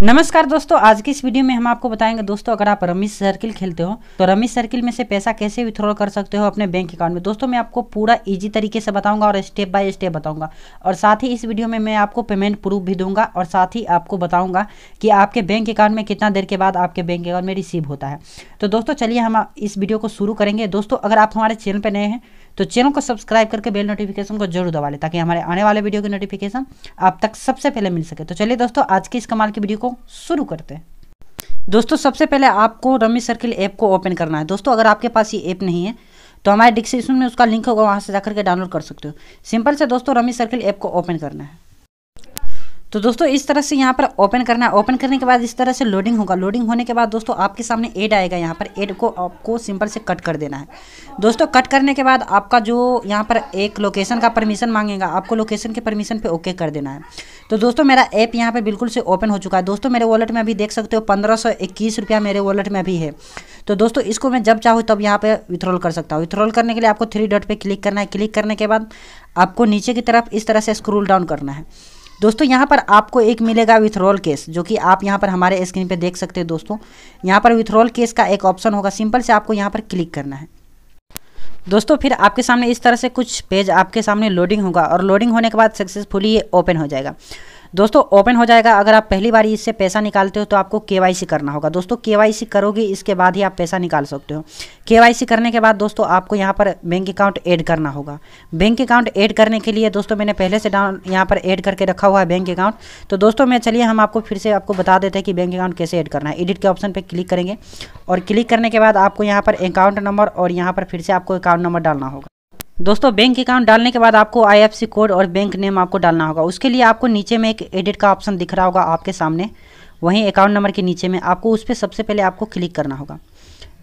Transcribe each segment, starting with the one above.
नमस्कार दोस्तों आज की इस वीडियो में हम आपको बताएंगे दोस्तों अगर आप रमेश सर्किल खेलते हो तो रमेश सर्किल में से पैसा कैसे विथड्रॉ कर सकते हो अपने बैंक अकाउंट में दोस्तों मैं आपको पूरा इजी तरीके से बताऊंगा और स्टेप बाय स्टेप बताऊंगा और साथ ही इस वीडियो में मैं आपको पेमेंट प्रूफ भी दूंगा और साथ ही आपको बताऊंगा कि आपके बैंक अकाउंट में कितना देर के बाद आपके बैंक अकाउंट में रिसीव होता है तो दोस्तों चलिए हम इस वीडियो को शुरू करेंगे दोस्तों अगर आप हमारे चैनल पर नए हैं तो चैनल को सब्सक्राइब करके बेल नोटिफिकेशन को जरूर दबा लें ताकि हमारे आने वाले वीडियो की नोटिफिकेशन आप तक सबसे पहले मिल सके तो चलिए दोस्तों आज की इस कमाल की वीडियो को शुरू करते हैं दोस्तों सबसे पहले आपको रमी सर्किल ऐप को ओपन करना है दोस्तों अगर आपके पास ये ऐप नहीं है तो हमारे डिस्क्रिप्शन में उसका लिंक होगा वहाँ से जाकर के डाउनलोड कर सकते हो सिंपल से दोस्तों रमी सर्किल ऐप को ओपन करना है तो दोस्तों इस तरह से यहाँ पर ओपन करना है ओपन करने के बाद इस तरह से लोडिंग होगा लोडिंग होने के बाद दोस्तों आपके सामने एड आएगा यहाँ पर एड को आपको सिंपल से कट कर देना है दोस्तों कट करने के बाद आपका जो यहाँ पर एक लोकेशन का परमिशन मांगेगा आपको लोकेशन के परमिशन पर ओके कर देना है तो दोस्तों मेरा ऐप यहाँ पर बिल्कुल से ओपन हो चुका है दोस्तों मेरे वॉलेट में अभी देख सकते हो पंद्रह मेरे वॉलेट में अभी है तो दोस्तों इसको मैं जब चाहूँ तब यहाँ पर विथ्रॉल कर सकता हूँ विथ्रॉल करने के लिए आपको थ्री डॉट पर क्लिक करना है क्लिक करने के बाद आपको नीचे की तरफ इस तरह से स्क्रोल डाउन करना है दोस्तों यहाँ पर आपको एक मिलेगा विथड्रॉल केस जो कि आप यहाँ पर हमारे स्क्रीन पे देख सकते हैं दोस्तों यहाँ पर विथड्रॉल केस का एक ऑप्शन होगा सिंपल से आपको यहाँ पर क्लिक करना है दोस्तों फिर आपके सामने इस तरह से कुछ पेज आपके सामने लोडिंग होगा और लोडिंग होने के बाद सक्सेसफुली ये ओपन हो जाएगा दोस्तों ओपन हो जाएगा अगर आप पहली बार इससे पैसा निकालते हो तो आपको के करना होगा दोस्तों के करोगे इसके बाद ही आप पैसा निकाल सकते हो के करने के बाद दोस्तों आपको यहाँ पर बैंक अकाउंट ऐड करना होगा बैंक अकाउंट ऐड करने के लिए दोस्तों मैंने पहले से डाउन यहाँ पर ऐड करके रखा हुआ है बैंक अकाउंट तो दोस्तों मैं चलिए हम आपको फिर से आपको बता देते हैं कि बैंक अकाउंट कैसे ऐड करना है एडिट के ऑप्शन पर क्लिक करेंगे और क्लिक करने के बाद आपको यहाँ पर अकाउंट नंबर और यहाँ पर फिर से आपको अकाउंट नंबर डालना होगा दोस्तों बैंक अकाउंट डालने के बाद आपको आईएफसी कोड और बैंक नेम आपको डालना होगा उसके लिए आपको नीचे में एक एडिट का ऑप्शन दिख रहा होगा आपके सामने वहीं अकाउंट नंबर के नीचे में आपको उस पर सबसे पहले आपको क्लिक करना होगा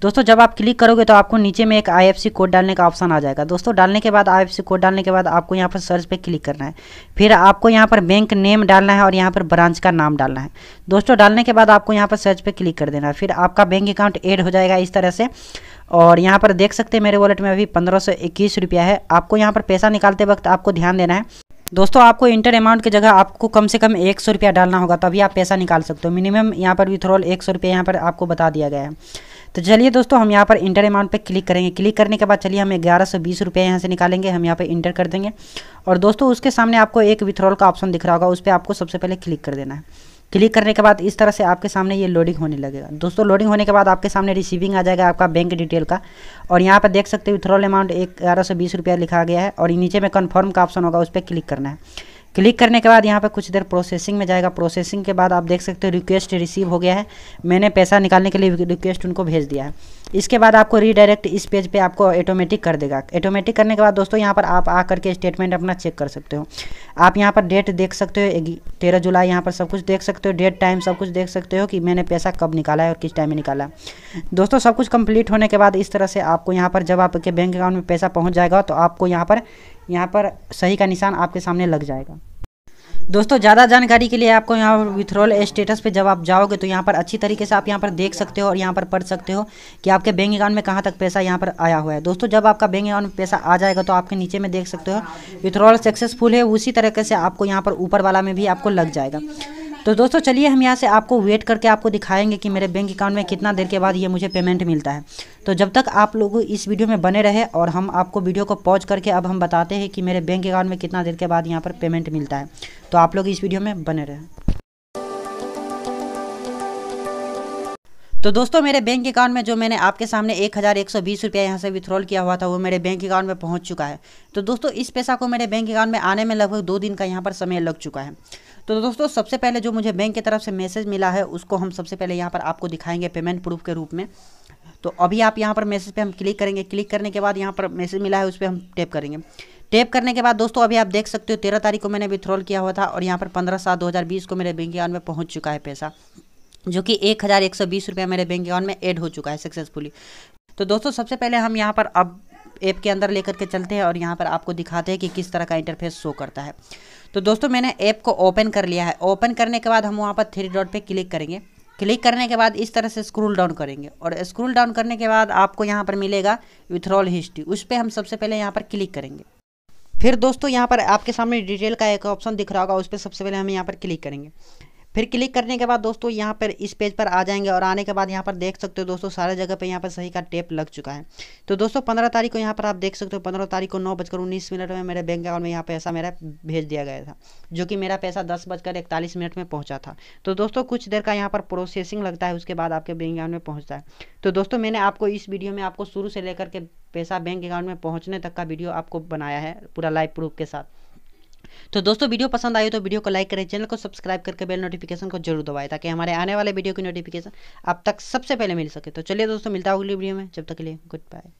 दोस्तों जब आप क्लिक करोगे तो आपको नीचे में एक आईएफसी कोड डालने का ऑप्शन आ जाएगा दोस्तों डालने के बाद आईएफसी कोड डालने के बाद आपको यहाँ पर सर्च पे क्लिक करना है फिर आपको यहाँ पर बैंक नेम डालना है और यहाँ पर ब्रांच का नाम डालना है दोस्तों डालने के बाद आपको यहाँ पर सर्च पे क्लिक कर देना है फिर आपका बैंक अकाउंट एड हो जाएगा इस तरह से और यहाँ पर देख सकते हैं मेरे वॉलेट में अभी पंद्रह सौ इक्कीस रुपया है आपको यहाँ पर पैसा निकालते वक्त आपको ध्यान देना है दोस्तों आपको इंटर अमाउंट की जगह आपको कम से कम एक सौ रुपया डालना होगा तभी आप पैसा निकाल सकते हो मिनिमम यहाँ पर विथ्रॉल एक सौ रुपया यहाँ पर आपको बता दिया गया है तो चलिए दोस्तों हम यहाँ पर इंटर अमाउंट पे क्लिक करेंगे क्लिक करने के बाद चलिए हम ग्यारह सौ बीस रुपये यहाँ से निकालेंगे हम यहाँ पे इंटर कर देंगे और दोस्तों उसके सामने आपको एक विथ्रॉल का ऑप्शन दिख रहा होगा उस पर आपको सबसे पहले क्लिक कर देना है क्लिक करने के बाद इस तरह से आपके सामने ये लोडिंग होने लगेगा दोस्तों लोडिंग होने के बाद आपके सामने रिसीविंग आ जाएगा आपका बैंक डिटेल का और यहाँ पर देख सकते हो विथ्रॉल अमाउंट एक ग्यारह सौ बीस रुपया लिखा गया है और नीचे में कन्फर्म का ऑप्शन होगा उस पर क्लिक करना है क्लिक करने के बाद यहाँ पर कुछ देर प्रोसेसिंग में जाएगा प्रोसेसिंग के बाद आप देख सकते हो रिक्वेस्ट रिसीव हो गया है मैंने पैसा निकालने के लिए रिक्वेस्ट उनको भेज दिया है इसके बाद आपको रीडायरेक्ट इस पेज पे आपको ऑटोमेटिक कर देगा ऑटोमेटिक करने के बाद दोस्तों यहाँ पर आप आकर के स्टेटमेंट अपना चेक कर सकते हो आप यहाँ पर डेट देख सकते हो तेरह जुलाई यहाँ पर सब कुछ देख सकते हो डेट टाइम सब कुछ देख सकते हो कि मैंने पैसा कब निकाला है और किस टाइम में निकाला दोस्तों सब कुछ कंप्लीट होने के बाद इस तरह से आपको यहाँ पर जब आपके बैंक अकाउंट में पैसा पहुँच जाएगा तो आपको यहाँ पर यहाँ पर सही का निशान आपके सामने लग जाएगा दोस्तों ज़्यादा जानकारी के लिए आपको यहाँ पर विथ्रॉल स्टेटस पे जब आप जाओगे तो यहाँ पर अच्छी तरीके से आप यहाँ पर देख सकते हो और यहाँ पर पढ़ सकते हो कि आपके बैंक अकाउंट में कहाँ तक पैसा यहाँ पर आया हुआ है दोस्तों जब आपका बैंक अकाउंट में पैसा आ जाएगा तो आपके नीचे में देख सकते हो विथ्रॉल सक्सेसफुल है उसी तरीके से आपको यहाँ पर ऊपर वाला में भी आपको लग जाएगा तो दोस्तों चलिए हम यहाँ से आपको वेट करके आपको दिखाएंगे कि मेरे बैंक अकाउंट में कितना देर के बाद ये मुझे पेमेंट मिलता है तो जब तक आप लोग इस वीडियो में बने रहे और हम आपको वीडियो को पॉज करके अब हम बताते हैं कि मेरे बैंक अकाउंट में कितना देर के बाद यहाँ पर पेमेंट मिलता है तो आप लोग इस वीडियो में बने रहें तो दोस्तों मेरे बैंक अकाउंट में जो मैंने आपके सामने एक हज़ार एक सौ बीस रुपया यहाँ से विथ्रॉल किया हुआ था वो मेरे बैंक अकाउंट में पहुँच चुका है तो दोस्तों इस पैसा को मेरे बैंक अकाउंट में आने में लगभग दो दिन का यहाँ पर समय लग चुका है तो दोस्तों सबसे पहले जो मुझे बैंक की तरफ से मैसेज मिला है उसको हम सबसे पहले यहाँ पर आपको दिखाएंगे पेमेंट प्रूफ के रूप में तो अभी आप यहाँ पर मैसेज पे हम क्लिक करेंगे क्लिक करने के बाद यहाँ पर मैसेज मिला है उस पर हम टैप करेंगे टैप करने के बाद दोस्तों अभी आप देख सकते हो तेरह तारीख को मैंने विथ्रॉल किया हुआ था और यहाँ पर पंद्रह सात दो हज़ार बीस को मेरे बैंक अकाउंट में पहुँच चुका है पैसा जो कि एक हज़ार एक सौ बीस रुपया मेरे बैंक अकाउंट में ऐड हो चुका है सक्सेसफुली तो दोस्तों सबसे पहले हम यहाँ पर अब ऐप के अंदर लेकर के चलते हैं और यहाँ पर आपको दिखाते हैं कि किस तरह का इंटरफेस शो करता है तो दोस्तों मैंने ऐप को ओपन कर लिया है ओपन करने के बाद हम वहाँ पर थ्री डॉट पर क्लिक करेंगे क्लिक करने के बाद इस तरह से स्क्रूल डाउन करेंगे और स्क्रूल डाउन करने के बाद आपको यहाँ पर मिलेगा विथ्रॉल हिस्ट्री उस पर हम सबसे पहले यहाँ पर क्लिक करेंगे फिर दोस्तों यहाँ पर आपके सामने डिटेल का एक ऑप्शन दिख रहा होगा उस पर सबसे पहले हम यहाँ पर क्लिक करेंगे फिर क्लिक करने के बाद दोस्तों यहाँ पर इस पेज पर आ जाएंगे और आने के बाद यहाँ पर देख सकते हो दोस्तों सारे जगह पर यहाँ पर सही का टेप लग चुका है तो दोस्तों पंद्रह तारीख को यहाँ पर आप देख सकते हो पंद्रह तारीख को नौ बजकर उन्नीस मिनट में मेरे बैंक अकाउंट में यहाँ पैसा मेरा भेज दिया गया था जो कि मेरा पैसा दस बजकर इकतालीस मिनट में पहुँचा था तो दोस्तों कुछ देर का यहाँ पर प्रोसेसिंग लगता है उसके बाद आपके बैंक अकाउंट में पहुँचता है तो दोस्तों मैंने आपको इस वीडियो में आपको शुरू से लेकर के पैसा बैंक अकाउंट में पहुँचने तक का वीडियो आपको बनाया है पूरा लाइव प्रूफ के साथ तो दोस्तों वीडियो पसंद आई तो वीडियो को लाइक करें चैनल को सब्सक्राइब करके बेल नोटिफिकेशन को जरूर दबाएं ताकि हमारे आने वाले वीडियो की नोटिफिकेशन आप तक सबसे पहले मिल सके तो चलिए दोस्तों मिलता है अगली वीडियो में जब तक के लिए गुड बाय